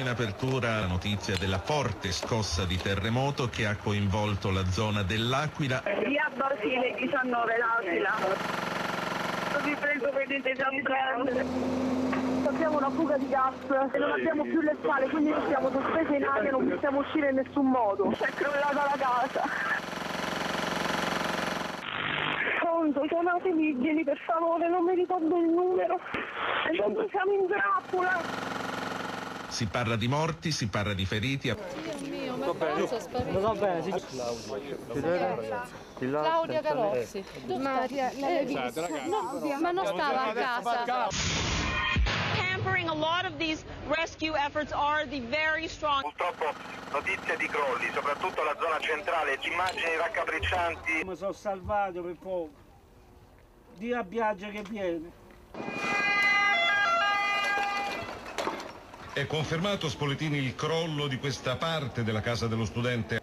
In apertura la notizia della forte scossa di terremoto che ha coinvolto la zona dell'Aquila. Via Basile 19 l'Aquila. Vi prego vedete già abbiamo una fuga di gas e non abbiamo più le scale, quindi siamo sospesi in aria, non possiamo uscire in nessun modo. Si è crollata la casa. Pronto, chiamate i vigili, per favore, non mi ricordo il numero. Siamo in grappola. Si parla di morti, si parla di feriti. mio, Lo so bene, sì. Claudia Calorsi. Eh, Maria, l'hai eh, vista? No, ma non stava a casa. Tampering a lot of these rescue efforts are the very strong. Purtroppo notizie di crolli, soprattutto la zona centrale, immagini raccapriccianti. Mi sono salvato per poco. Dio a piaggia che viene. È confermato Spoletini il crollo di questa parte della casa dello studente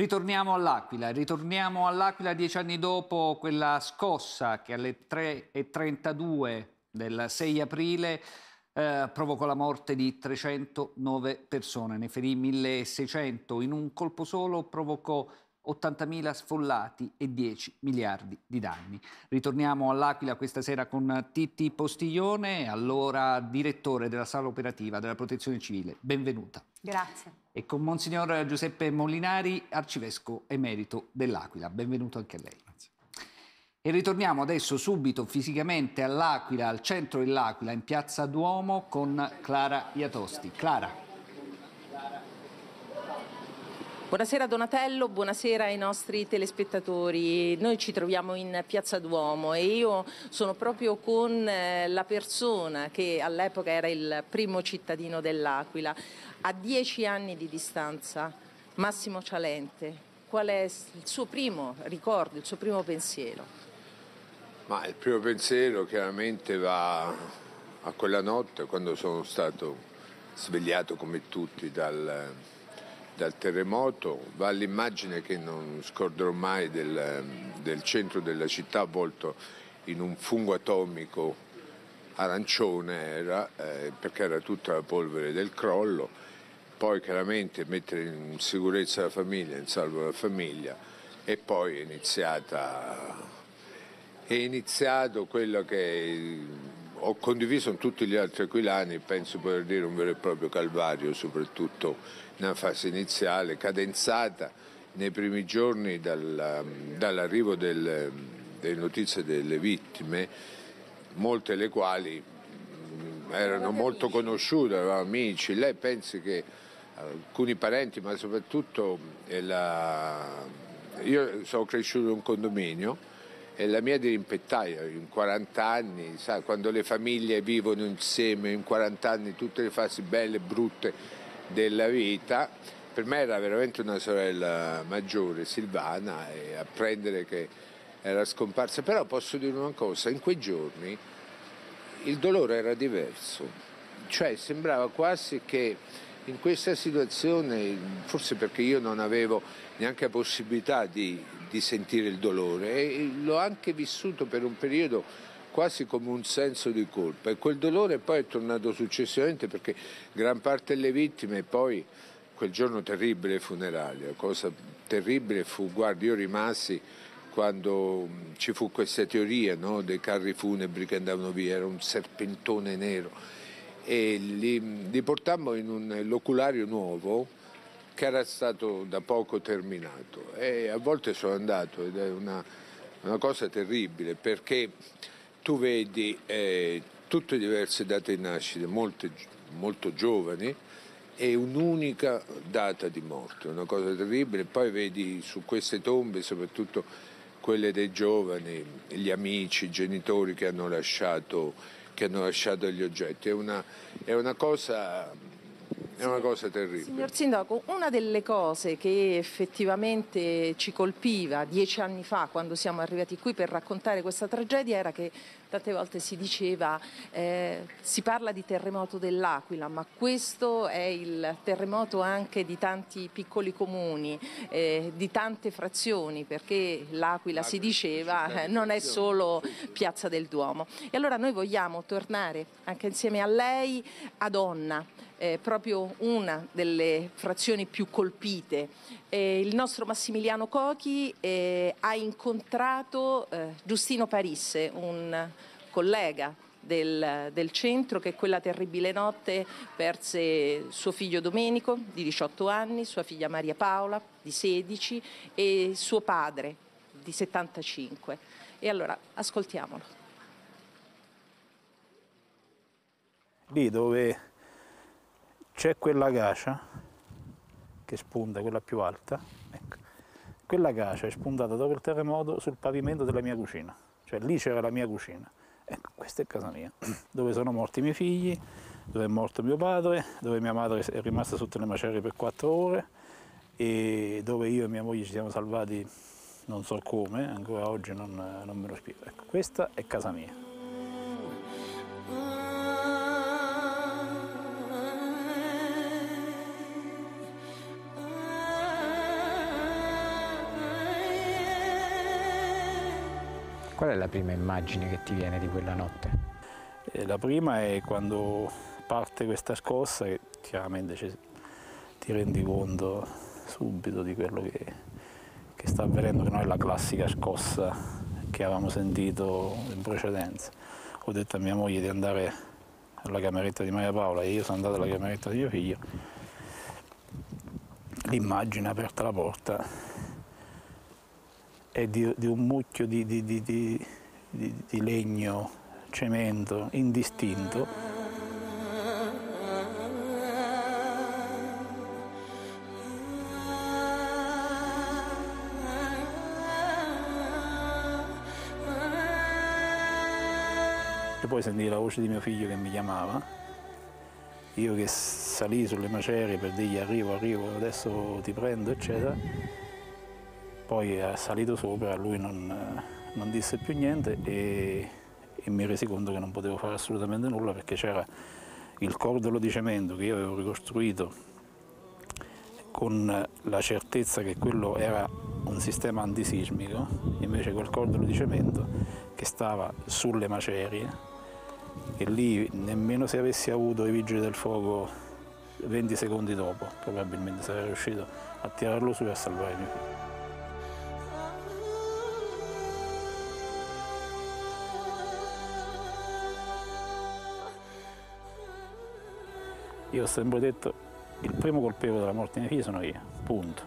Ritorniamo all'Aquila, ritorniamo all'Aquila dieci anni dopo quella scossa che alle 3.32 del 6 aprile eh, provocò la morte di 309 persone, ne ferì 1.600, in un colpo solo provocò 80.000 sfollati e 10 miliardi di danni. Ritorniamo all'Aquila questa sera con Titti Postiglione, allora direttore della sala operativa della Protezione Civile. Benvenuta. Grazie e con Monsignor Giuseppe Molinari, arcivescovo emerito dell'Aquila. Benvenuto anche a lei. Grazie. E ritorniamo adesso subito fisicamente all'Aquila, al centro dell'Aquila, in piazza Duomo con Clara Iatosti. Clara. Buonasera Donatello, buonasera ai nostri telespettatori. Noi ci troviamo in Piazza Duomo e io sono proprio con eh, la persona che all'epoca era il primo cittadino dell'Aquila. A dieci anni di distanza, Massimo Cialente, qual è il suo primo ricordo, il suo primo pensiero? Ma il primo pensiero chiaramente va a quella notte quando sono stato svegliato come tutti dal dal terremoto, va l'immagine che non scorderò mai del, del centro della città avvolto in un fungo atomico arancione era, eh, perché era tutta la polvere del crollo, poi chiaramente mettere in sicurezza la famiglia, in salvo la famiglia e poi è iniziata è iniziato quello che ho condiviso con tutti gli altri aquilani, penso poter dire un vero e proprio calvario, soprattutto una fase iniziale cadenzata nei primi giorni dal, um, dall'arrivo del, um, delle notizie delle vittime, molte le quali mm, erano molto conosciute, avevano amici. Lei pensi che alcuni parenti, ma soprattutto eh, la... io sono cresciuto in un condominio e la mia dirimpettaia in 40 anni, sa, quando le famiglie vivono insieme in 40 anni tutte le fasi belle e brutte della vita. Per me era veramente una sorella maggiore, Silvana, e apprendere che era scomparsa. Però posso dire una cosa, in quei giorni il dolore era diverso, cioè sembrava quasi che in questa situazione, forse perché io non avevo neanche la possibilità di, di sentire il dolore, e l'ho anche vissuto per un periodo quasi come un senso di colpa e quel dolore poi è tornato successivamente perché gran parte delle vittime poi quel giorno terribile funerale, cosa terribile fu, guardi, io rimasi quando mm, ci fu questa teoria no, dei carri funebri che andavano via, era un serpentone nero e li, mm, li portammo in un loculario nuovo che era stato da poco terminato e a volte sono andato ed è una, una cosa terribile perché tu vedi eh, tutte diverse date di nascita, molte, molto giovani, e un'unica data di morte, una cosa terribile. Poi vedi su queste tombe, soprattutto quelle dei giovani, gli amici, i genitori che hanno lasciato, che hanno lasciato gli oggetti. È una, è una cosa è una cosa terribile. Signor Sindaco, una delle cose che effettivamente ci colpiva dieci anni fa quando siamo arrivati qui per raccontare questa tragedia era che tante volte si diceva eh, si parla di terremoto dell'Aquila, ma questo è il terremoto anche di tanti piccoli comuni, eh, di tante frazioni, perché l'Aquila si diceva non è solo Piazza del Duomo. E allora noi vogliamo tornare anche insieme a lei a Donna eh, proprio una delle frazioni più colpite. Eh, il nostro Massimiliano Cochi eh, ha incontrato eh, Giustino Parisse, un collega del, del, centro che quella terribile notte perse suo figlio Domenico di 18 anni, sua figlia Maria Paola di 16 e suo padre di 75. E allora ascoltiamolo. Lì dove c'è quella gacia che spunta, quella più alta, ecco. quella gacia è spuntata dopo il terremoto sul pavimento della mia cucina, cioè lì c'era la mia cucina. Ecco, questa è casa mia, dove sono morti i miei figli, dove è morto mio padre, dove mia madre è rimasta sotto le macerie per quattro ore e dove io e mia moglie ci siamo salvati non so come, ancora oggi non, non me lo spiego. Ecco, questa è casa mia. Qual è la prima immagine che ti viene di quella notte? Eh, la prima è quando parte questa scossa che chiaramente ti rendi conto subito di quello che, che, sta avvenendo, che non è la classica scossa che avevamo sentito in precedenza. Ho detto a mia moglie di andare alla cameretta di Maria Paola e io sono andato alla cameretta di mio figlio. L'immagine aperta la porta è di, di un mucchio di, di, di legno, cemento, indistinto. E poi sentii la voce di mio figlio che mi chiamava, io che salì sulle macerie per dirgli arrivo, arrivo, adesso ti prendo, eccetera. Poi è salito sopra, lui non, non disse più niente e, e, mi resi conto che non potevo fare assolutamente nulla perché c'era il cordolo di cemento che io avevo ricostruito con la certezza che quello era un sistema antisismico, invece quel cordolo di cemento che stava sulle macerie e lì nemmeno se avessi avuto i vigili del fuoco 20 secondi dopo probabilmente sarei riuscito a tirarlo su e a salvarmi. Io ho sempre detto il primo colpevole della morte di mia figlia sono io, punto.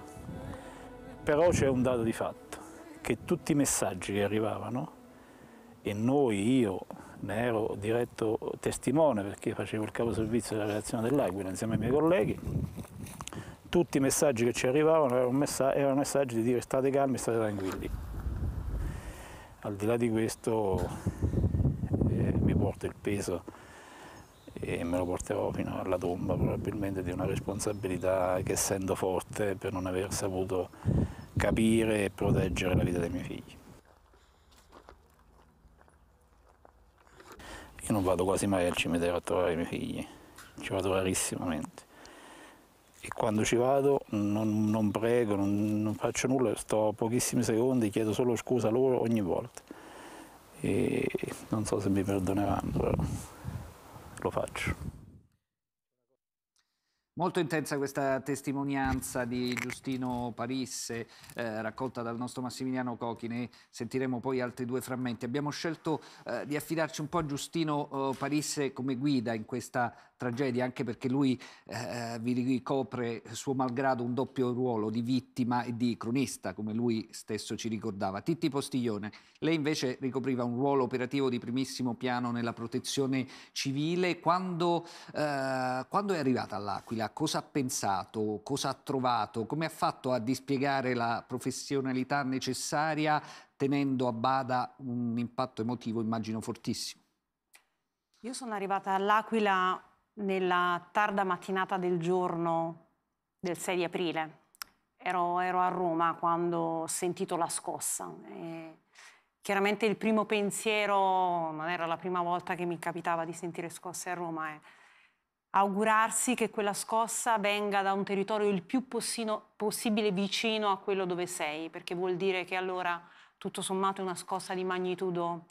Però c'è un dato di fatto, che tutti i messaggi che arrivavano, e noi, io, ne ero diretto testimone perché facevo il capo servizio della redazione dell'Aquila insieme ai miei colleghi, tutti i messaggi che ci arrivavano erano messaggi, erano messaggi di dire state calmi, state tranquilli. Al di là di questo eh, mi porto il peso e me lo porterò fino alla tomba probabilmente di una responsabilità che sento forte per non aver saputo capire e proteggere la vita dei miei figli. Io non vado quasi mai al cimitero a trovare i miei figli, ci vado rarissimamente. E quando ci vado non, non prego, non, non, faccio nulla, sto pochissimi secondi, chiedo solo scusa a loro ogni volta. E non so se mi perdoneranno però lo faccio. Molto intensa questa testimonianza di Giustino Parisse, eh, raccolta dal nostro Massimiliano Cochi, ne sentiremo poi altri due frammenti. Abbiamo scelto eh, di affidarci un po' a Giustino eh, Parisse come guida in questa tragedia, anche perché lui eh, vi ricopre suo malgrado un doppio ruolo di vittima e di cronista, come lui stesso ci ricordava. Titti Postiglione, lei invece ricopriva un ruolo operativo di primissimo piano nella protezione civile. Quando, eh, quando è arrivata all'Aquila? 2000, cosa ha pensato, cosa ha trovato, come ha fatto a dispiegare la professionalità necessaria tenendo a bada un impatto emotivo, immagino, fortissimo? Io sono arrivata all'Aquila nella tarda mattinata del giorno del 6 di aprile. Ero, ero a Roma quando ho sentito la scossa. E chiaramente il primo pensiero, non era la prima volta che mi capitava di sentire scosse a Roma, è eh augurarsi che quella scossa venga da un territorio il più possino, possibile vicino a quello dove sei, perché vuol dire che allora tutto sommato è una scossa di magnitudo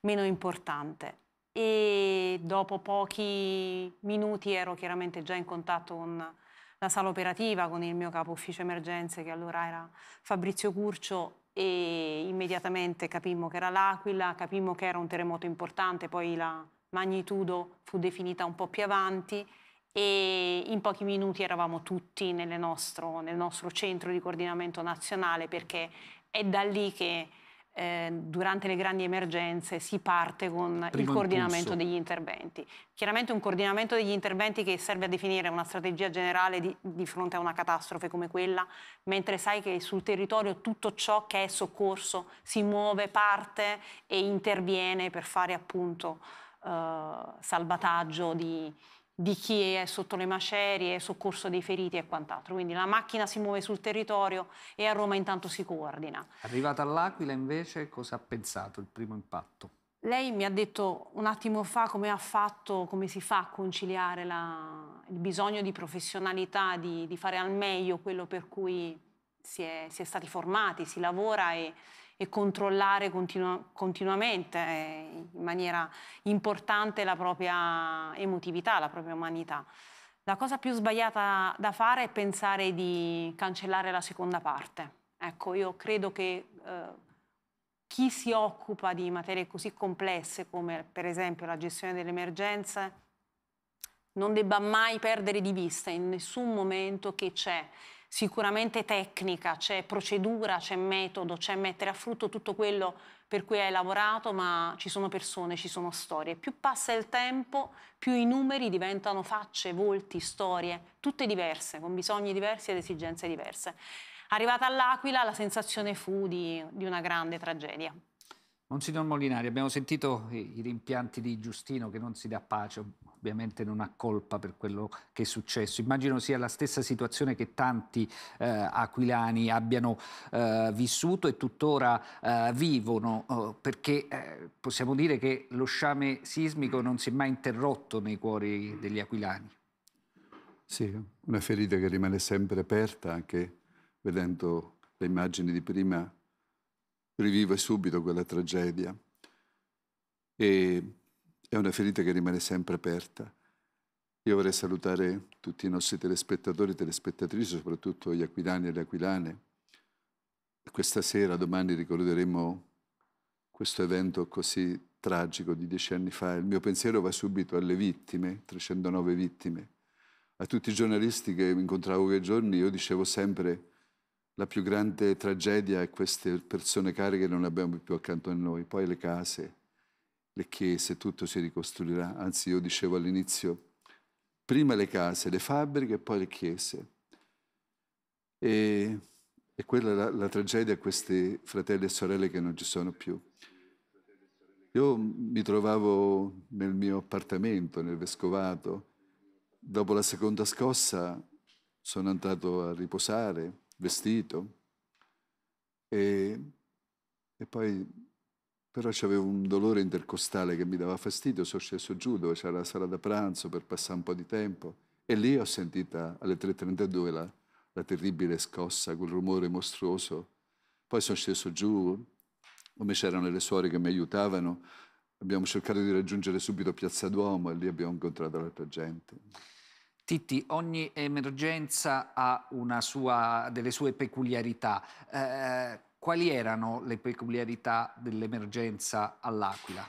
meno importante. E dopo pochi minuti ero chiaramente già in contatto con la sala operativa, con il mio capo ufficio emergenze, che allora era Fabrizio Curcio, e immediatamente capimmo che era l'Aquila, capimmo che era un terremoto importante, poi la magnitudo fu definita un po' più avanti e in pochi minuti eravamo tutti nostro, nel nostro centro di coordinamento nazionale perché è da lì che eh, durante le grandi emergenze si parte con Primo il coordinamento impulso. degli interventi. Chiaramente un coordinamento degli interventi che serve a definire una strategia generale di, di, fronte a una catastrofe come quella, mentre sai che sul territorio tutto ciò che è soccorso si muove, parte e interviene per fare appunto eh, salvataggio di, di chi è sotto le macerie, soccorso dei feriti e quant'altro. Quindi la macchina si muove sul territorio e a Roma intanto si coordina. Arrivata all'Aquila invece cosa ha pensato il primo impatto? Lei mi ha detto un attimo fa come ha fatto, come si fa a conciliare la, il bisogno di professionalità, di, di, fare al meglio quello per cui si è, si è stati formati, si lavora e, e controllare continu- continuamente eh, in maniera importante la propria emotività, la propria umanità. La cosa più sbagliata da fare è pensare di cancellare la seconda parte. Ecco, io credo che eh, chi si occupa di materie così complesse come per esempio la gestione delle emergenze non debba mai perdere di vista in nessun momento che c'è sicuramente tecnica, c'è procedura, c'è metodo, c'è mettere a frutto tutto quello per cui hai lavorato, ma ci sono persone, ci sono storie. Più passa il tempo, più i numeri diventano facce, volti, storie, tutte diverse, con bisogni diversi ed esigenze diverse. Arrivata all'Aquila la sensazione fu di, di una grande tragedia. Monsignor Molinari, abbiamo sentito i rimpianti di Giustino che non si dà pace, ovviamente non ha colpa per quello che è successo. Immagino sia la stessa situazione che tanti eh, aquilani abbiano eh, vissuto e tuttora eh, vivono, eh, perché eh, possiamo dire che lo sciame sismico non si è mai interrotto nei cuori degli aquilani. Sì, una ferita che rimane sempre aperta, anche vedendo le immagini di prima rivive subito quella tragedia e è una ferita che rimane sempre aperta. Io vorrei salutare tutti i nostri telespettatori e telespettatrici, soprattutto gli aquilani e le aquilane. Questa sera, domani, ricorderemo questo evento così tragico di dieci anni fa. Il mio pensiero va subito alle vittime, 309 vittime. A tutti i giornalisti che incontravo quei giorni, io dicevo sempre la più grande tragedia è queste persone care che non abbiamo più accanto a noi, poi le case, le chiese, tutto si ricostruirà. Anzi, io dicevo all'inizio, prima le case, le fabbriche e poi le chiese. E, e quella è la, la tragedia a questi fratelli e sorelle che non ci sono più. Io mi trovavo nel mio appartamento, nel vescovato. Dopo la seconda scossa sono andato a riposare vestito e, e poi però avevo un dolore intercostale che mi dava fastidio, sono sceso giù dove c'era la sala da pranzo per passare un po' di tempo e lì ho sentito alle 3.32 la, la terribile scossa, quel rumore mostruoso. Poi sono sceso giù, come c'erano le suore che mi aiutavano, abbiamo cercato di raggiungere subito Piazza Duomo e lì abbiamo incontrato l'altra gente. Titti, ogni emergenza ha sua, delle sue peculiarità. Eh, quali erano le peculiarità dell'emergenza all'Aquila?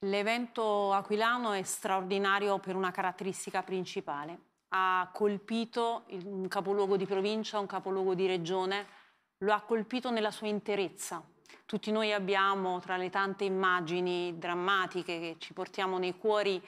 L'evento aquilano è straordinario per una caratteristica principale. Ha colpito un capoluogo di provincia, un capoluogo di regione, lo ha colpito nella sua interezza, tutti noi abbiamo tra le tante immagini drammatiche che ci portiamo nei cuori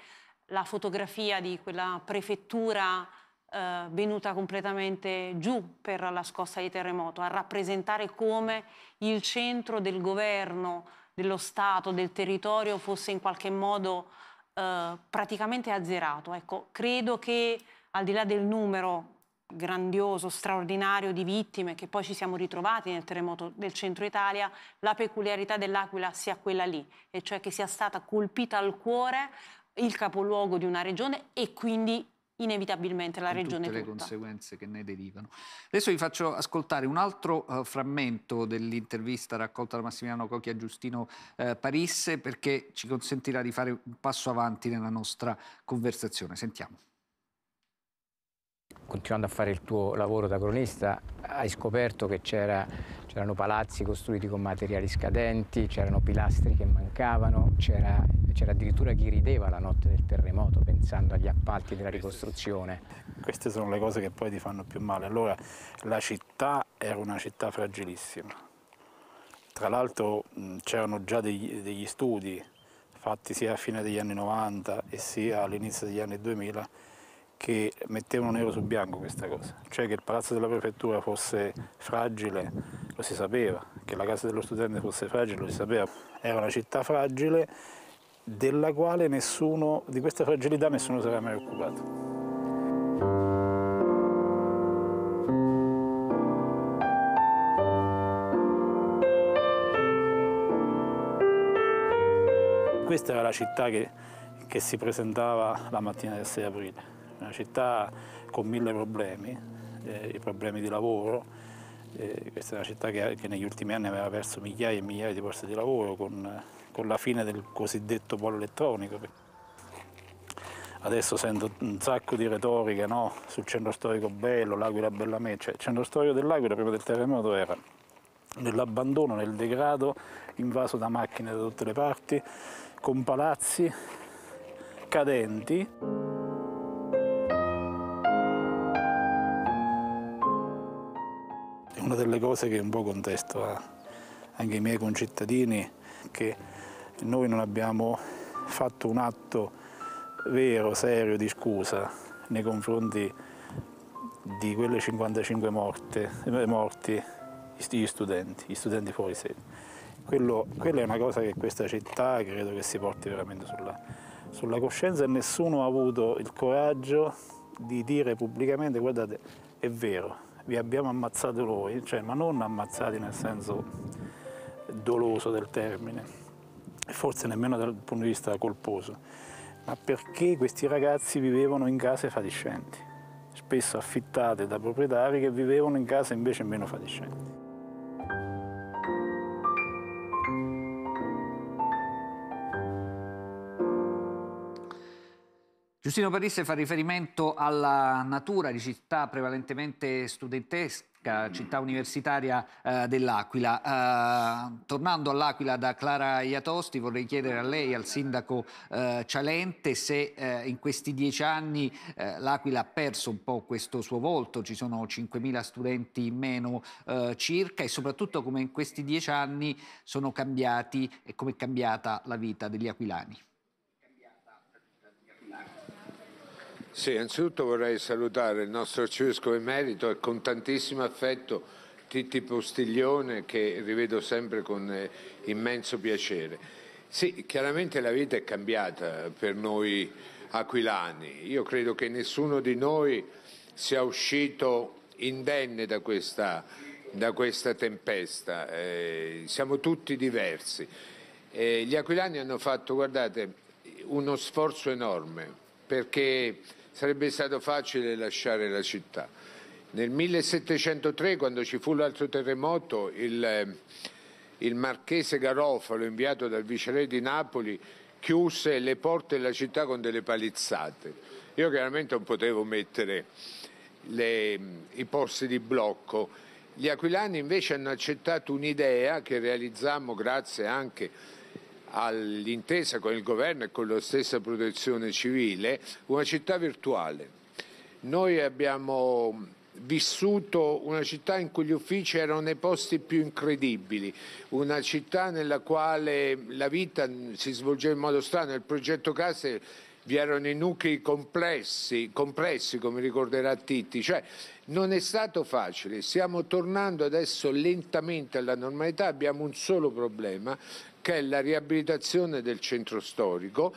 la fotografia di quella prefettura eh, venuta completamente giù per la scossa di terremoto, a rappresentare come il centro del governo, dello Stato, del territorio fosse in qualche modo eh, praticamente azzerato. Ecco, credo che al di là del numero grandioso, straordinario di vittime che poi ci siamo ritrovati nel terremoto del centro Italia, la peculiarità dell'Aquila sia quella lì, e cioè che sia stata colpita al cuore il capoluogo di una regione e quindi inevitabilmente la regione tutte le tutta. conseguenze che ne derivano. Adesso vi faccio ascoltare un altro uh, frammento dell'intervista raccolta da Massimiliano Cocchi a Giustino uh, eh, Parisse perché ci consentirà di fare un passo avanti nella nostra conversazione. Sentiamo continuando a fare il tuo lavoro da cronista, hai scoperto che c'erano palazzi costruiti con materiali scadenti, c'erano pilastri che mancavano, c'era, addirittura chi rideva la notte del terremoto pensando agli appalti della ricostruzione. Queste sono le cose che poi ti fanno più male. Allora, la città era una città fragilissima. Tra l'altro c'erano già degli, degli studi fatti sia a fine degli anni 90 e sia all'inizio degli anni 2000 che mettevano nero su bianco questa cosa, cioè che il palazzo della prefettura fosse fragile, lo si sapeva, che la casa dello studente fosse fragile, lo si sapeva, era una città fragile della quale nessuno, di questa fragilità nessuno si era mai occupato. Questa era la città che, che si presentava la mattina del 6 aprile una città con mille problemi, eh, i problemi di lavoro, eh, questa è una città che, che, negli ultimi anni aveva perso migliaia e migliaia di posti di lavoro con, con la fine del cosiddetto polo elettronico. Adesso sento un sacco di retorica no? sul centro storico bello, l'Aquila bella me, cioè il centro storico dell'Aquila prima del terremoto era nell'abbandono, nel degrado, invaso da macchine da tutte le parti, con palazzi cadenti. una delle cose che un po' contesto a, anche ai miei concittadini, che noi non abbiamo fatto un atto vero, serio di scusa nei confronti di quelle 55 morte, eh, morti, gli studenti, gli studenti fuori sede. Quello, quella è una cosa che questa città credo che si porti veramente sulla, sulla coscienza e nessuno ha avuto il coraggio di dire pubblicamente guardate è vero, vi abbiamo ammazzato noi, cioè, ma non ammazzati nel senso doloso del termine, forse nemmeno dal punto di vista colposo, ma perché questi ragazzi vivevano in case fatiscenti, spesso affittate da proprietari che vivevano in case invece meno fatiscenti. Giustino Parisse fa riferimento alla natura di città prevalentemente studentesca, città universitaria eh, dell'Aquila. Eh, tornando all'Aquila da Clara Iatosti, vorrei chiedere a lei, al sindaco eh, Cialente, se eh, in questi dieci anni eh, l'Aquila ha perso un po' questo suo volto, ci sono 5.000 studenti in meno eh, circa e soprattutto come in questi dieci anni sono cambiati e come è cambiata la vita degli aquilani. Sì, anzitutto vorrei salutare il nostro arcivescovo emerito e con tantissimo affetto Titti Postiglione che rivedo sempre con eh, immenso piacere. Sì, chiaramente la vita è cambiata per noi aquilani. Io credo che nessuno di noi sia uscito indenne da questa, da questa tempesta. Eh, siamo tutti diversi. Eh, gli aquilani hanno fatto, guardate, uno sforzo enorme perché sarebbe stato facile lasciare la città. Nel 1703, quando ci fu l'altro terremoto, il, eh, il marchese Garofalo, inviato dal viceré di Napoli, chiuse le porte della città con delle palizzate. Io chiaramente non potevo mettere le, i posti di blocco. Gli aquilani invece hanno accettato un'idea che realizzammo grazie anche a all'intesa con il governo e con la stessa protezione civile, una città virtuale. Noi abbiamo vissuto una città in cui gli uffici erano nei posti più incredibili, una città nella quale la vita si svolgeva in modo strano, il progetto Case vi erano i nuclei complessi, complessi, come ricorderà Titti, cioè non è stato facile, stiamo tornando adesso lentamente alla normalità, abbiamo un solo problema, che è la riabilitazione del centro storico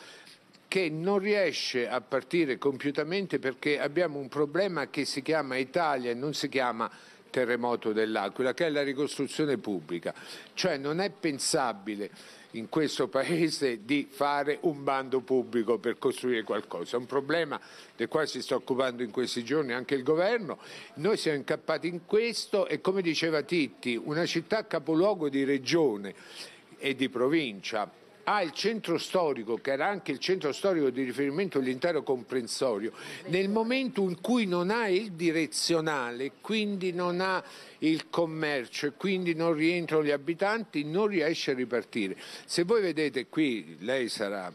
che non riesce a partire compiutamente perché abbiamo un problema che si chiama Italia e non si chiama terremoto dell'Aquila, che è la ricostruzione pubblica. Cioè non è pensabile in questo Paese di fare un bando pubblico per costruire qualcosa. È un problema del quale si sta occupando in questi giorni anche il governo. Noi siamo incappati in questo e come diceva Titti, una città capoluogo di regione e di provincia, ha il centro storico, che era anche il centro storico di riferimento dell'intero comprensorio, nel momento in cui non ha il direzionale, quindi non ha il commercio e quindi non rientrano gli abitanti, non riesce a ripartire. Se voi vedete qui, lei sarà,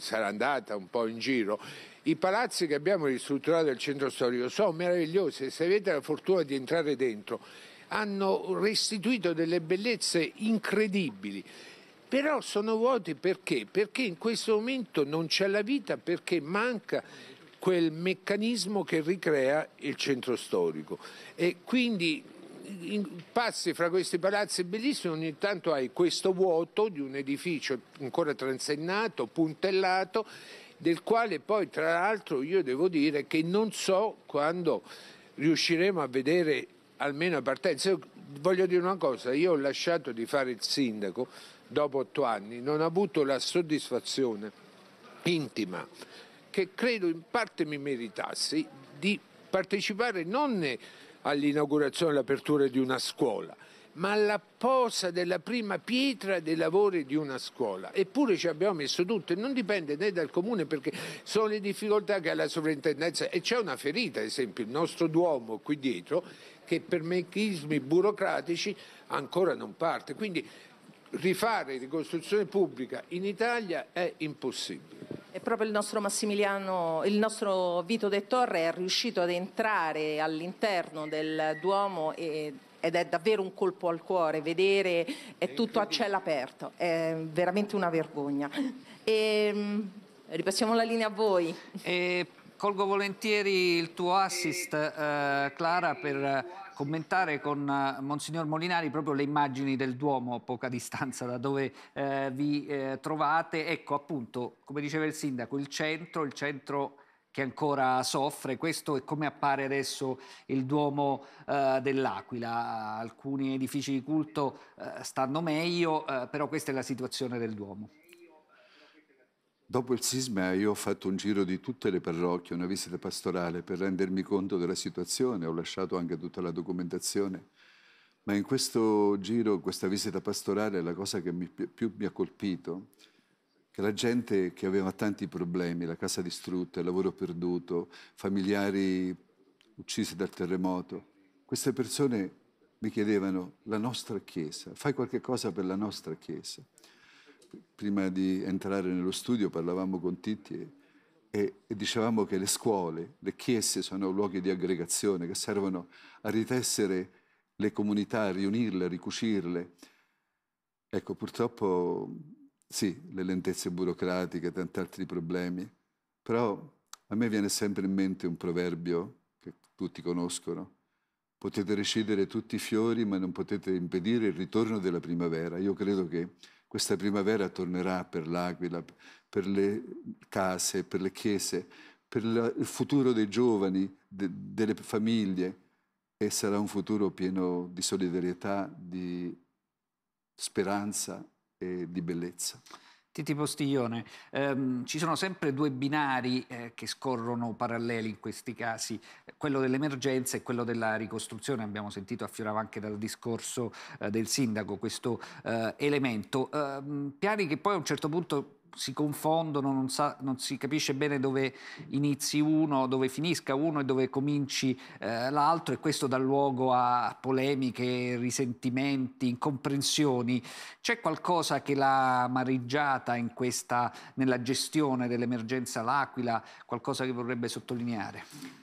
sarà andata un po' in giro, i palazzi che abbiamo ristrutturato nel centro storico sono meravigliosi, se avete la fortuna di entrare dentro hanno restituito delle bellezze incredibili. Però sono vuoti perché? Perché in questo momento non c'è la vita, perché manca quel meccanismo che ricrea il centro storico. E quindi passi fra questi palazzi bellissimi, ogni tanto hai questo vuoto di un edificio ancora transennato, puntellato, del quale poi tra l'altro io devo dire che non so quando riusciremo a vedere almeno a partenza. Io voglio dire una cosa, io ho lasciato di fare il sindaco dopo otto anni, non ho avuto la soddisfazione intima che credo in parte mi meritassi di partecipare non all'inaugurazione e all'apertura di una scuola, ma alla posa della prima pietra dei lavori di una scuola. Eppure ci abbiamo messo tutto e non dipende né dal comune perché sono le difficoltà che ha la sovrintendenza e c'è una ferita, ad esempio, il nostro Duomo qui dietro che per meccanismi burocratici ancora non parte. Quindi rifare ricostruzione pubblica in Italia è impossibile. E proprio il nostro Massimiliano, il nostro Vito De Torre è riuscito ad entrare all'interno del Duomo e, ed è davvero un colpo al cuore vedere è tutto a cielo aperto, è veramente una vergogna. E, ehm, ripassiamo la linea a voi. E eh, Colgo volentieri il tuo assist, eh, Clara, per commentare con eh, Monsignor Molinari proprio le immagini del Duomo a poca distanza da dove eh, vi eh, trovate. Ecco, appunto, come diceva il sindaco, il centro, il centro che ancora soffre, questo è come appare adesso il Duomo eh, dell'Aquila. Alcuni edifici di culto stanno meglio, però questa è la situazione del Duomo. Dopo il sisma io ho fatto un giro di tutte le parrocchie, una visita pastorale per rendermi conto della situazione, ho lasciato anche tutta la documentazione, ma in questo giro, questa visita pastorale, la cosa che mi, più mi ha colpito, è che la gente che aveva tanti problemi, la casa distrutta, il lavoro perduto, familiari uccisi dal terremoto, queste persone mi chiedevano la nostra Chiesa, fai qualche cosa per la nostra Chiesa prima di entrare nello studio parlavamo con Titti e, e, e, dicevamo che le scuole, le chiese sono luoghi di aggregazione che servono a ritessere le comunità, a riunirle, a ricucirle. Ecco, purtroppo sì, le lentezze burocratiche, tanti altri problemi, però a me viene sempre in mente un proverbio che tutti conoscono. Potete recidere tutti i fiori, ma non potete impedire il ritorno della primavera. Io credo che questa primavera tornerà per l'Aquila, per le case, per le chiese, per la, il futuro dei giovani, de, delle famiglie e sarà un futuro pieno di solidarietà, di speranza e di bellezza. Titi Postiglione, ehm, ci sono sempre due binari eh, che scorrono paralleli in questi casi, quello dell'emergenza e quello della ricostruzione, abbiamo sentito affiorava anche dal discorso eh, del sindaco questo eh, elemento. Ehm, piani che poi a un certo punto si confondono, non, sa, non, si capisce bene dove inizi uno, dove finisca uno e dove cominci eh, l'altro e questo dà luogo a polemiche, risentimenti, incomprensioni. C'è qualcosa che l'ha mareggiata questa, nella gestione dell'emergenza L'Aquila, qualcosa che vorrebbe sottolineare?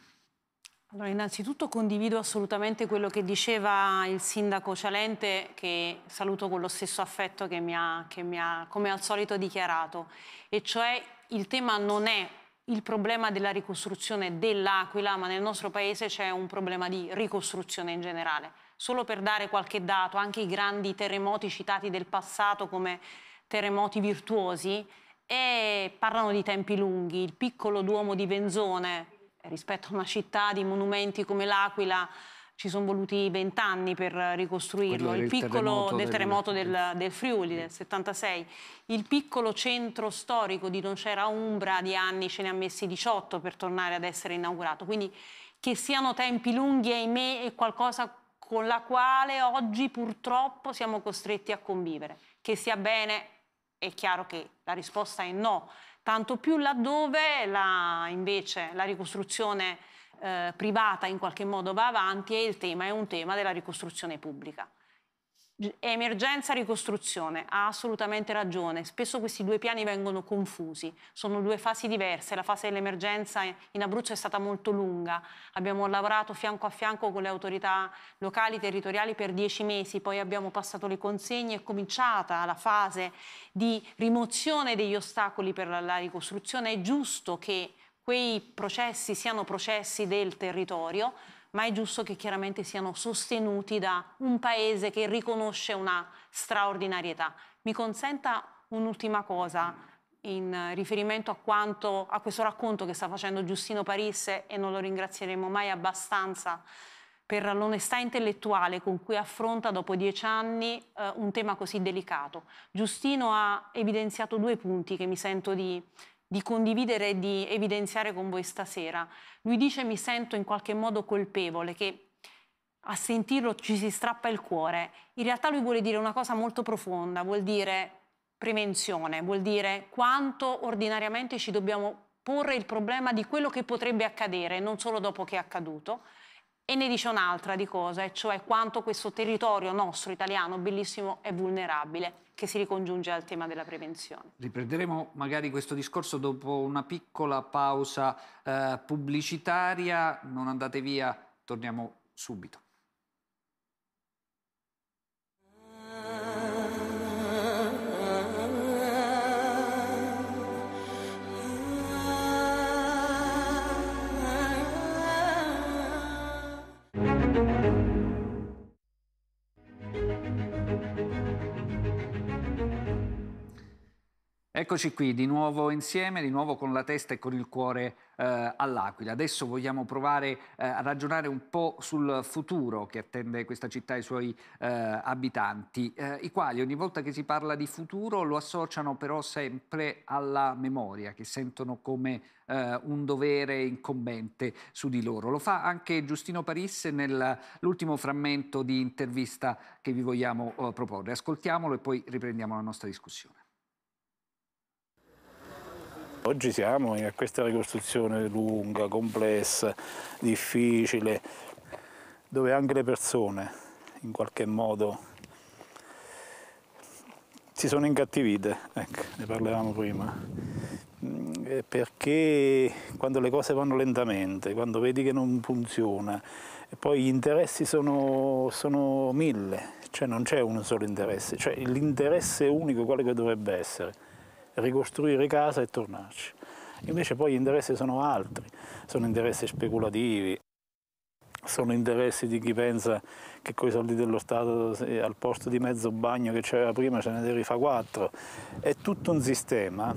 Allora, innanzitutto condivido assolutamente quello che diceva il sindaco Cialente, che saluto con lo stesso affetto che mi ha, che mi ha come al solito, dichiarato. E cioè il tema non è il problema della ricostruzione dell'Aquila, ma nel nostro paese c'è un problema di ricostruzione in generale. Solo per dare qualche dato, anche i grandi terremoti citati del passato come terremoti virtuosi, eh, parlano di tempi lunghi. Il piccolo Duomo di Venzone rispetto a una città di monumenti come l'Aquila ci sono voluti vent'anni per ricostruirlo, il piccolo terremoto del terremoto del, del, del, Friuli del 76, il piccolo centro storico di Doncera Umbra di anni ce ne ha messi 18 per tornare ad essere inaugurato, quindi che siano tempi lunghi ahimè è qualcosa con la quale oggi purtroppo siamo costretti a convivere, che sia bene è chiaro che la risposta è no, tanto più laddove la, invece la ricostruzione eh, privata in qualche modo va avanti e il tema è un tema della ricostruzione pubblica. Emergenza ricostruzione, ha assolutamente ragione, spesso questi due piani vengono confusi, sono due fasi diverse, la fase dell'emergenza in Abruzzo è stata molto lunga, abbiamo lavorato fianco a fianco con le autorità locali, territoriali per dieci mesi, poi abbiamo passato le consegne, è cominciata la fase di rimozione degli ostacoli per la ricostruzione, è giusto che quei processi siano processi del territorio, ma è giusto che chiaramente siano sostenuti da un paese che riconosce una straordinarietà. Mi consenta un'ultima cosa in riferimento a, quanto, a questo racconto che sta facendo Giustino Parisse e non lo ringrazieremo mai abbastanza per l'onestà intellettuale con cui affronta dopo dieci anni eh, un tema così delicato. Giustino ha evidenziato due punti che mi sento di di condividere e di evidenziare con voi stasera. Lui dice mi sento in qualche modo colpevole, che a sentirlo ci si strappa il cuore. In realtà lui vuole dire una cosa molto profonda, vuol dire prevenzione, vuol dire quanto ordinariamente ci dobbiamo porre il problema di quello che potrebbe accadere, non solo dopo che è accaduto. E ne dice un'altra di cosa, e cioè quanto questo territorio nostro italiano bellissimo è vulnerabile che si ricongiunge al tema della prevenzione. Riprenderemo magari questo discorso dopo una piccola pausa eh, pubblicitaria, non andate via, torniamo subito. Eccoci qui di nuovo insieme, di nuovo con la testa e con il cuore eh, all'Aquila. Adesso vogliamo provare eh, a ragionare un po' sul futuro che attende questa città e i suoi eh, abitanti, eh, i quali ogni volta che si parla di futuro lo associano però sempre alla memoria, che sentono come eh, un dovere incombente su di loro. Lo fa anche Giustino Parisse nell'ultimo frammento di intervista che vi vogliamo eh, proporre. Ascoltiamolo e poi riprendiamo la nostra discussione. Oggi siamo in questa ricostruzione lunga, complessa, difficile, dove anche le persone in qualche modo si sono incattivite, ecco, ne parlavamo prima, mm, eh, perché quando le cose vanno lentamente, quando vedi che non funziona, e poi gli interessi sono, sono mille, cioè non c'è un solo interesse, cioè l'interesse unico quale che dovrebbe essere ricostruire casa e tornarci. Invece poi gli interessi sono altri, sono interessi speculativi, sono interessi di chi pensa che con i soldi dello Stato al posto di mezzo bagno che c'era prima ce ne deve rifare quattro. È tutto un sistema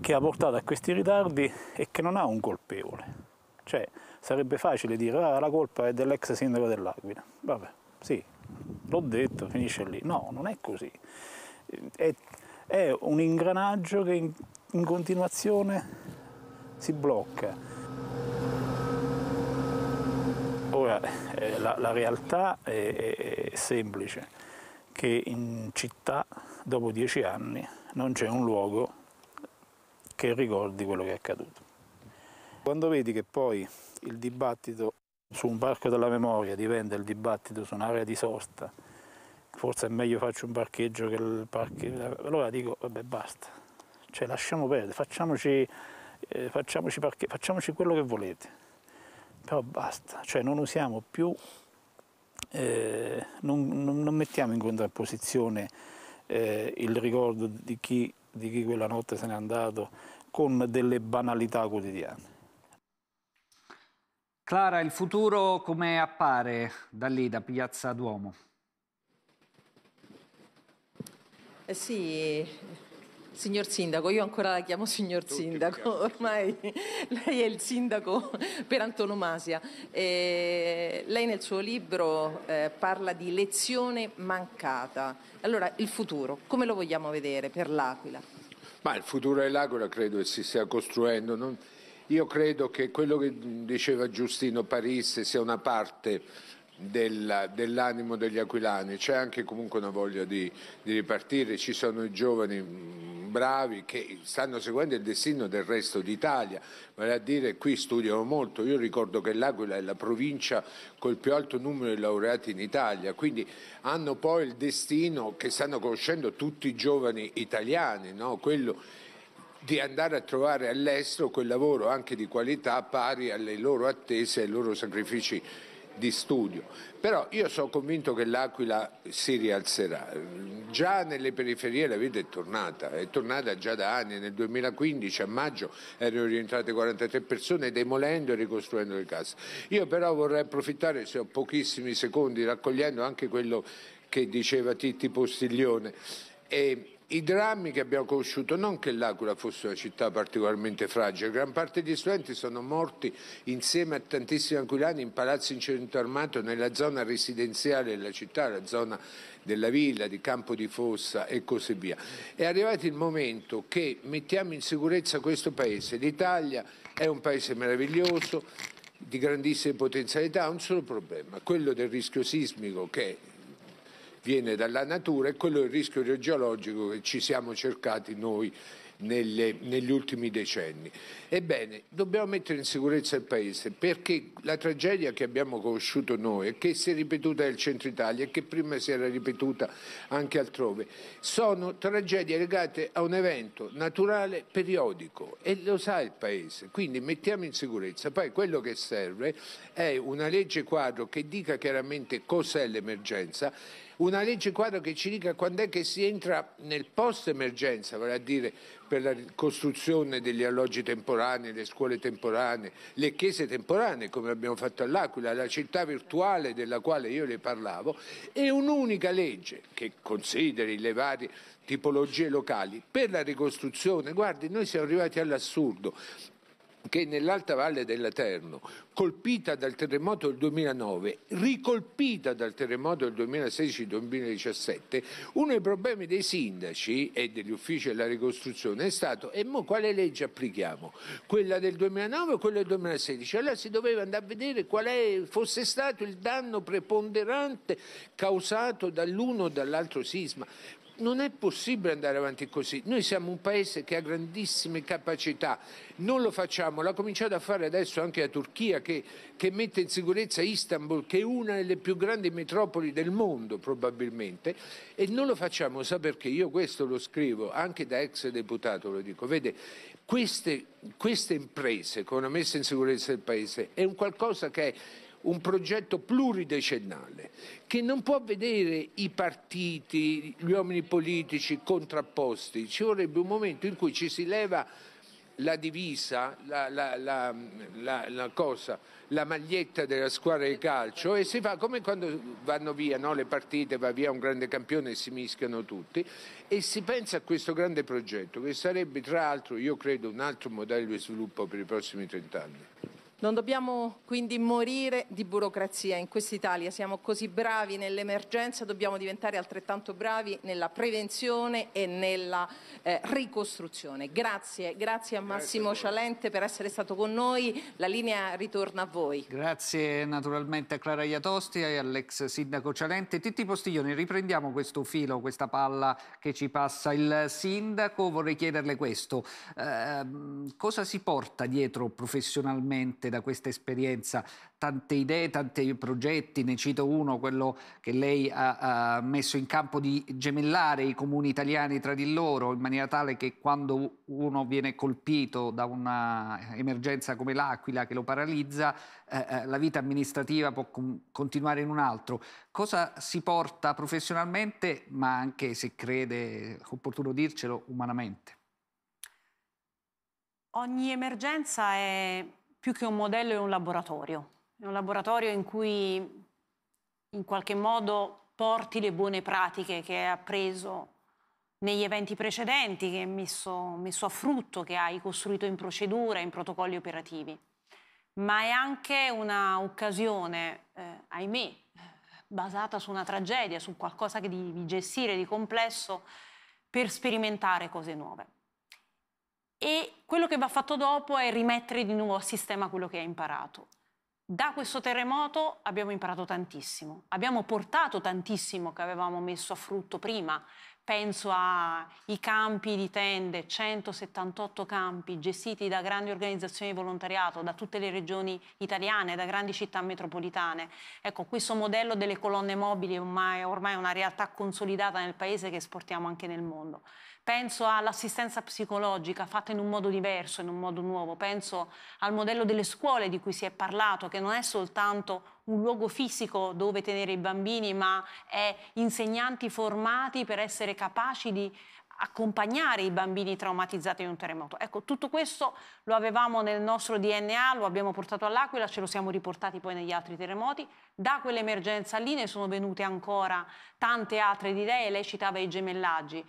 che ha portato a questi ritardi e che non ha un colpevole. Cioè sarebbe facile dire ah, la colpa è dell'ex sindaco dell'Aquila. Vabbè, sì, l'ho detto, finisce lì. No, non è così. È è un ingranaggio che in, in continuazione si blocca. Ora, eh, la, la, realtà è, è, è semplice, che in città dopo dieci anni non c'è un luogo che ricordi quello che è accaduto. Quando vedi che poi il dibattito su un parco della memoria diventa il dibattito su un'area di sosta, forse è meglio faccio un parcheggio che il parcheggio. Allora dico, vabbè basta, cioè lasciamo perdere, facciamoci, eh, facciamoci, parche... facciamoci quello che volete, però basta, cioè non usiamo più, eh, non, non, non, mettiamo in contrapposizione eh, il ricordo di chi, di chi quella notte se n'è andato con delle banalità quotidiane. Clara, il futuro come appare da lì, da Piazza Duomo? Eh sì, signor Sindaco, io ancora la chiamo signor Tutti Sindaco, ormai lei è il sindaco per antonomasia. Eh, lei nel suo libro eh, parla di lezione mancata. Allora, il futuro, come lo vogliamo vedere per l'Aquila? Ma il futuro dell'Aquila credo che si stia costruendo. Non... Io credo che quello che diceva Giustino Parisse sia una parte del, dell'animo degli aquilani, c'è anche comunque una voglia di, di, ripartire, ci sono i giovani mm, bravi che stanno seguendo il destino del resto d'Italia, vale a dire qui studiano molto, io ricordo che l'Aquila è la provincia col più alto numero di laureati in Italia, quindi hanno poi il destino che stanno conoscendo tutti i giovani italiani, no? Quello di andare a trovare all'estero quel lavoro anche di qualità pari alle loro attese e ai loro sacrifici di studio. Però io sono convinto che l'Aquila si rialzerà. Già nelle periferie la vita è tornata, è tornata già da anni. Nel 2015 a maggio erano rientrate 43 persone demolendo e ricostruendo le case. Io però vorrei approfittare, se ho pochissimi secondi, raccogliendo anche quello che diceva Titti Postiglione. E i drammi che abbiamo conosciuto, non che l'Aquila fosse una città particolarmente fragile, gran parte degli studenti sono morti insieme a tantissimi aquilani in palazzi in cemento armato nella zona residenziale della città, la zona della villa, di Campo di Fossa e così via. È arrivato il momento che mettiamo in sicurezza questo paese. L'Italia è un paese meraviglioso, di grandissime potenzialità, ha un solo problema, quello del rischio sismico che è viene dalla natura e quello è il rischio geologico che ci siamo cercati noi nelle, negli ultimi decenni. Ebbene, dobbiamo mettere in sicurezza il Paese perché la tragedia che abbiamo conosciuto noi e che si è ripetuta nel centro Italia e che prima si era ripetuta anche altrove, sono tragedie legate a un evento naturale periodico e lo sa il Paese, quindi mettiamo in sicurezza. Poi quello che serve è una legge quadro che dica chiaramente cos'è l'emergenza una legge quadro che ci dica quando è che si entra nel post-emergenza, vale a dire per la costruzione degli alloggi temporanei, le scuole temporanee, le chiese temporanee, come abbiamo fatto all'Aquila, la città virtuale della quale io le parlavo, e un'unica legge che consideri le varie tipologie locali per la ricostruzione. Guardi, noi siamo arrivati all'assurdo che nell'alta valle della Terno, colpita dal terremoto del 2009, ricolpita dal terremoto del 2016-2017, uno dei problemi dei sindaci e degli uffici della ricostruzione è stato e mo quale legge applichiamo? Quella del 2009 o quella del 2016? Allora si doveva andare a vedere qual è, fosse stato il danno preponderante causato dall'uno o dall'altro sisma non è possibile andare avanti così. Noi siamo un paese che ha grandissime capacità, non lo facciamo, l'ha cominciato a fare adesso anche la Turchia che, che mette in sicurezza Istanbul, che è una delle più grandi metropoli del mondo probabilmente, e non lo facciamo, sa perché? Io questo lo scrivo, anche da ex deputato lo dico, vede, queste, queste imprese con la messa in sicurezza del paese è un qualcosa che è un progetto pluridecennale che non può vedere i partiti, gli uomini politici contrapposti, ci vorrebbe un momento in cui ci si leva la divisa, la, la, la, la cosa, maglietta della squadra di calcio e si fa come quando vanno via no? le partite, va via un grande campione e si mischiano tutti e si pensa a questo grande progetto che sarebbe tra l'altro, io credo, un altro modello di sviluppo per i prossimi trent'anni. Non dobbiamo quindi morire di burocrazia in quest'Italia, siamo così bravi nell'emergenza, dobbiamo diventare altrettanto bravi nella prevenzione e nella eh, ricostruzione. Grazie, grazie a Massimo grazie a Cialente per essere stato con noi, la linea ritorna a voi. Grazie naturalmente a Clara Iatosti e all'ex sindaco Cialente. Titti Postiglioni, riprendiamo questo filo, questa palla che ci passa il sindaco, vorrei chiederle questo, eh, cosa si porta dietro professionalmente? trasmette da questa esperienza tante idee, tanti progetti, ne cito uno, quello che lei ha, ha messo in campo di gemellare i comuni italiani tra di loro in maniera tale che quando uno viene colpito da un'emergenza come l'Aquila che lo paralizza, eh, eh la vita amministrativa può continuare in un altro. Cosa si porta professionalmente, ma anche se crede opportuno dircelo, umanamente? Ogni emergenza è più che un modello è un laboratorio, è un laboratorio in cui in qualche modo porti le buone pratiche che hai appreso negli eventi precedenti, che hai messo, messo a frutto, che hai costruito in procedura, in protocolli operativi, ma è anche un'occasione, eh, ahimè, basata su una tragedia, su qualcosa che devi gestire, di complesso, per sperimentare cose nuove e quello che va fatto dopo è rimettere di nuovo a sistema quello che hai imparato. Da questo terremoto abbiamo imparato tantissimo, abbiamo portato tantissimo che avevamo messo a frutto prima, penso ai campi di tende, 178 campi gestiti da grandi organizzazioni di volontariato, da tutte le regioni italiane, da grandi città metropolitane. Ecco, questo modello delle colonne mobili è ormai una realtà consolidata nel paese che esportiamo anche nel mondo penso all'assistenza psicologica fatta in un modo diverso, in un modo nuovo, penso al modello delle scuole di cui si è parlato, che non è soltanto un luogo fisico dove tenere i bambini, ma è insegnanti formati per essere capaci di accompagnare i bambini traumatizzati in un terremoto. Ecco, tutto questo lo avevamo nel nostro DNA, lo abbiamo portato all'Aquila, ce lo siamo riportati poi negli altri terremoti. Da quell'emergenza lì ne sono venute ancora tante altre di idee, lei citava i gemellaggi.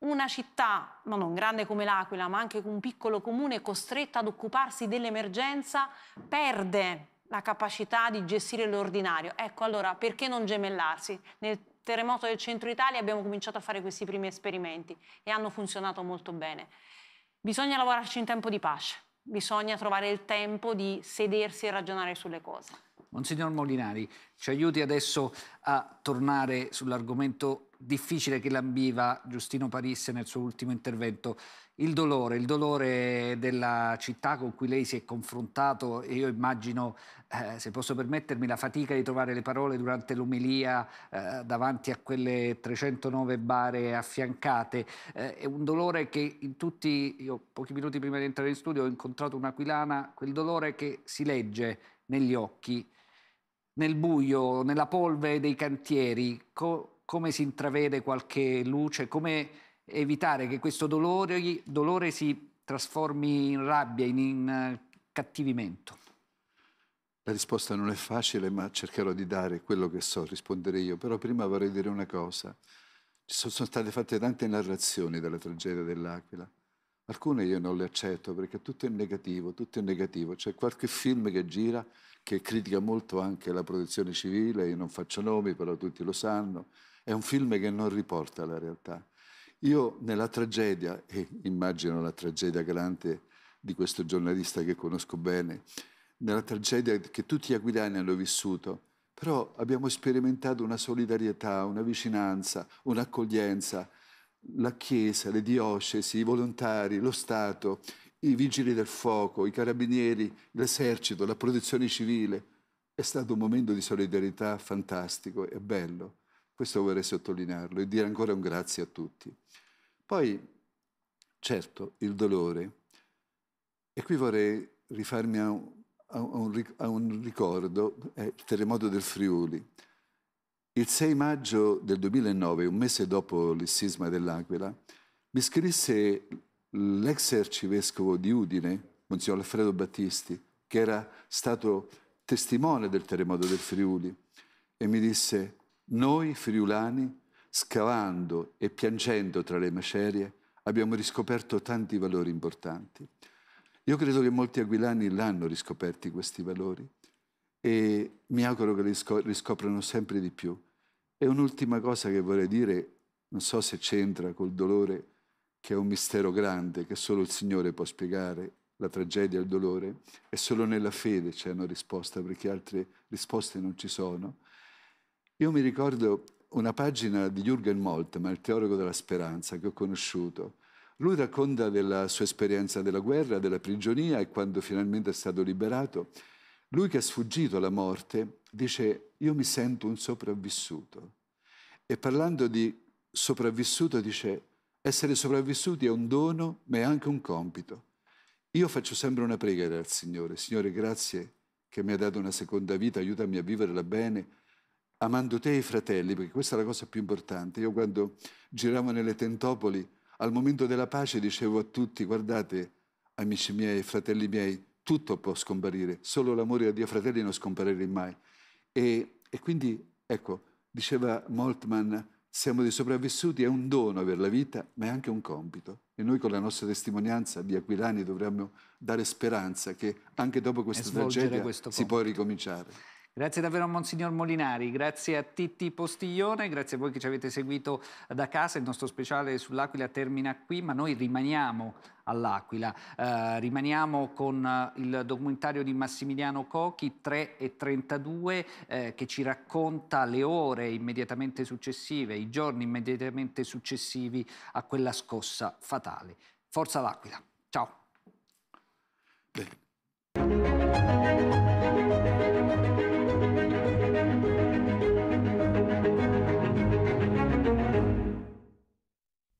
Una città, ma non grande come l'Aquila, ma anche un piccolo comune costretto ad occuparsi dell'emergenza, perde la capacità di gestire l'ordinario. Ecco allora, perché non gemellarsi? Nel terremoto del centro Italia abbiamo cominciato a fare questi primi esperimenti e hanno funzionato molto bene. Bisogna lavorarci in tempo di pace, bisogna trovare il tempo di sedersi e ragionare sulle cose. Monsignor Molinari, ci aiuti adesso a tornare sull'argomento difficile che lambiva Giustino Parisse nel suo ultimo intervento, il dolore, il dolore della città con cui lei si è confrontato e io immagino, eh, se posso permettermi, la fatica di trovare le parole durante l'umilia eh, davanti a quelle 309 bare affiancate. Eh, è un dolore che in tutti, io pochi minuti prima di entrare in studio ho incontrato un'aquilana, quel dolore che si legge negli occhi, nel buio, nella polvere dei cantieri, co- come si intravede qualche luce, come evitare che questo dolore, dolore si trasformi in rabbia, in, in eh, cattivimento? La risposta non è facile, ma cercherò di dare quello che so, rispondere io. Però prima vorrei dire una cosa. Ci sono state fatte tante narrazioni della tragedia dell'Aquila. Alcune io non le accetto perché tutto è negativo, tutto è negativo. C'è qualche film che gira che critica molto anche la protezione civile, io non faccio nomi, però tutti lo sanno, è un film che non riporta la realtà. Io nella tragedia, e immagino la tragedia grande di questo giornalista che conosco bene, nella tragedia che tutti gli aquilani hanno vissuto, però abbiamo sperimentato una solidarietà, una vicinanza, un'accoglienza, la Chiesa, le diocesi, i volontari, lo Stato, i vigili del fuoco, i carabinieri, l'esercito, la protezione civile. È stato un momento di solidarietà fantastico e bello. Questo vorrei sottolinearlo e dire ancora un grazie a tutti. Poi, certo, il dolore. E qui vorrei rifarmi a un, a un, ricordo, è il terremoto del Friuli. Il 6 maggio del 2009, un mese dopo il sisma dell'Aquila, mi scrisse l'ex arcivescovo di Udine, Monsignor Alfredo Battisti, che era stato testimone del terremoto del Friuli, e mi disse, noi friulani, scavando e piangendo tra le macerie, abbiamo riscoperto tanti valori importanti. Io credo che molti aquilani l'hanno riscoperti questi valori e mi auguro che li riscoprano sempre di più. E un'ultima cosa che vorrei dire, non so se c'entra col dolore, che è un mistero grande che solo il Signore può spiegare, la tragedia, il dolore, e solo nella fede c'è una risposta, perché altre risposte non ci sono. Io mi ricordo una pagina di Jürgen Moltmann, il teologo della speranza, che ho conosciuto. Lui racconta della sua esperienza della guerra, della prigionia e quando finalmente è stato liberato. Lui che è sfuggito alla morte dice io mi sento un sopravvissuto. E parlando di sopravvissuto dice essere sopravvissuti è un dono, ma è anche un compito. Io faccio sempre una preghiera al Signore. Signore, grazie che mi ha dato una seconda vita, aiutami a viverla bene, amando te e i fratelli, perché questa è la cosa più importante. Io quando giravo nelle tentopoli, al momento della pace dicevo a tutti, guardate, amici miei, fratelli miei, tutto può scomparire, solo l'amore a Dio fratelli non scomparirà mai. E, e quindi, ecco, diceva Moltmann, siamo dei sopravvissuti, è un dono avere la vita, ma è anche un compito. E noi con la nostra testimonianza di aquilani dovremmo dare speranza che anche dopo questa tragedia si può ricominciare. Grazie davvero a Monsignor Molinari, grazie a Titti Postiglione, grazie a voi che ci avete seguito da casa. Il nostro speciale sull'Aquila termina qui, ma noi rimaniamo all'Aquila. Eh, rimaniamo con eh, il documentario di Massimiliano Cochi, 3 e 32, eh, che ci racconta le ore immediatamente successive, i giorni immediatamente successivi a quella scossa fatale. Forza l'Aquila. Ciao. Bene.